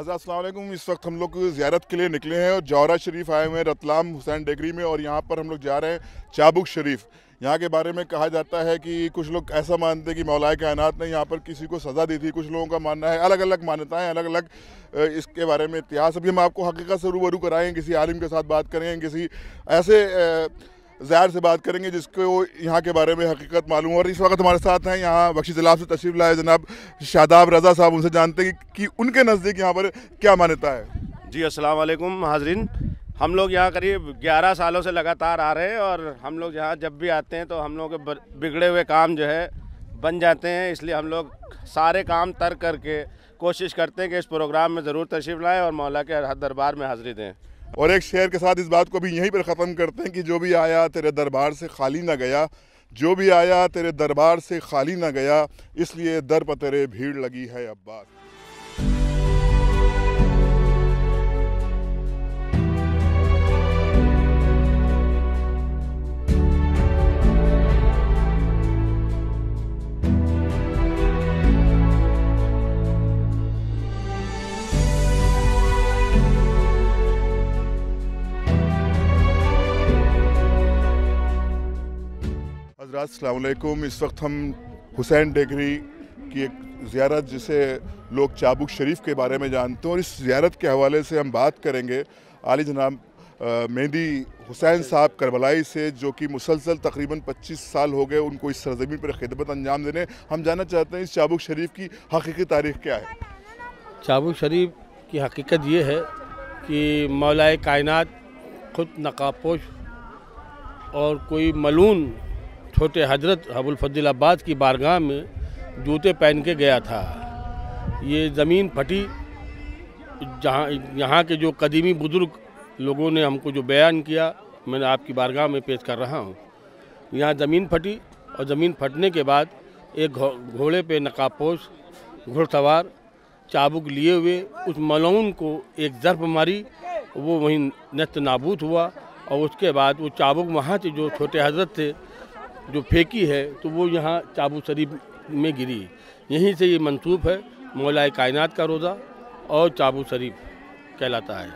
असल इस वक्त हम लोग ज्यारत के लिए निकले हैं और जौरा शरीफ आए हुए हैं रतलाम हुसैन डेगरी में और यहाँ पर हम लोग जा रहे हैं चाबुक शरीफ यहाँ के बारे में कहा जाता है कि कुछ लोग ऐसा मानते हैं कि मौलाए कायनात ने यहाँ पर किसी को सज़ा दी थी कुछ लोगों का मानना है अलग अलग मान्यताएँ अलग अलग इसके बारे में इतिहास अभी हम आपको हकीकत से रूबरू कराएँ किसी आलिम के साथ बात करें किसी ऐसे ज़ाहिर से बात करेंगे जिसको यहाँ के बारे में हकीकत मालूम और इस वक्त हमारे साथ हैं यहाँ बख्शी जिला से तशरीफ़ लाए जनाब शादाब रज़ा साहब उनसे जानते हैं कि उनके नज़दीक यहाँ पर क्या मान्यता है जी असलम हाजरीन हम लोग यहाँ करीब 11 सालों से लगातार आ रहे हैं और हम लोग यहाँ जब भी आते हैं तो हम लोग के बिगड़े हुए काम जो है बन जाते हैं इसलिए हम लोग सारे काम तर करके कोशिश करते हैं कि इस प्रोग्राम में ज़रूर तशरीफ़ लाएँ और मौला के हर दरबार में हाज़िरी दें और एक शेर के साथ इस बात को भी यहीं पर ख़त्म करते हैं कि जो भी आया तेरे दरबार से खाली ना गया जो भी आया तेरे दरबार से खाली ना गया इसलिए दर पर तेरे भीड़ लगी है अब्बास हजरात इस वक्त हम हुसैन डेगरी की एक ज़्यारत जिसे लोग चाबुक शरीफ के बारे में जानते हैं और इस ज़्यारत के हवाले से हम बात करेंगे आली जनाब मेहंदी हुसैन साहब करबलाई से जो कि मुसलसल तकरीबन 25 साल हो गए उनको इस सरजमीन पर खिदमत अंजाम देने हम जानना चाहते हैं इस चाबुक शरीफ की हकीकी तारीख क्या है चाबुक शरीफ की हकीकत ये है कि मौलाए कायनात खुद नकाबपोश और कोई मलून छोटे हजरत हबुल फजील अब्बास की बारगाह में जूते पहन के गया था ये ज़मीन फटी जहाँ यहाँ के जो कदीमी बुज़ुर्ग लोगों ने हमको जो बयान किया मैंने आपकी बारगाह में पेश कर रहा हूँ यहाँ ज़मीन फटी और ज़मीन फटने के बाद एक घोड़े पे नकाबपोश घुड़सवार चाबुक लिए हुए उस मलऊन को एक जर्फ मारी वो वहीं नस्त नाबूद हुआ और उसके बाद वो चाबुक वहाँ से जो छोटे हजरत थे जो फेंकी है तो वो यहाँ चाबू शरीफ में गिरी यहीं से ये मनसूब है मौलाए कायनात का रोज़ा और चाबू शरीफ कहलाता है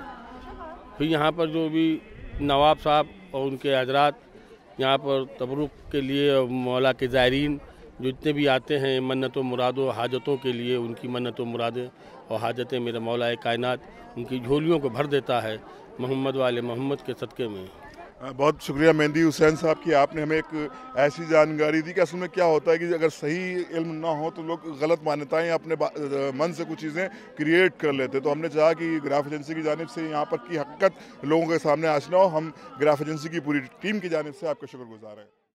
फिर यहाँ पर जो भी नवाब साहब और उनके हजरात यहाँ पर तबरुक के लिए मौला के ज़ायरीन जो जितने भी आते हैं मन्नत व मुरादों हाजतों के लिए उनकी मन्नत व मुरादें और हाजतें मेरे मौलाए कायनात उनकी झोलियों को भर देता है मोहम्मद वाले मोहम्मद के सदक़े में बहुत शुक्रिया मेहंदी हुसैन साहब की आपने हमें एक ऐसी जानकारी दी कि असल में क्या होता है कि अगर सही इल्म ना हो तो लोग गलत मान्यताएं अपने मन से कुछ चीज़ें क्रिएट कर लेते तो हमने चाहा कि ग्राफ एजेंसी की जानब से यहाँ पर की हक़त लोगों के सामने आशना हो हम ग्राफ एजेंसी की पूरी टीम की जानब से आपका शुक्रगुजार हैं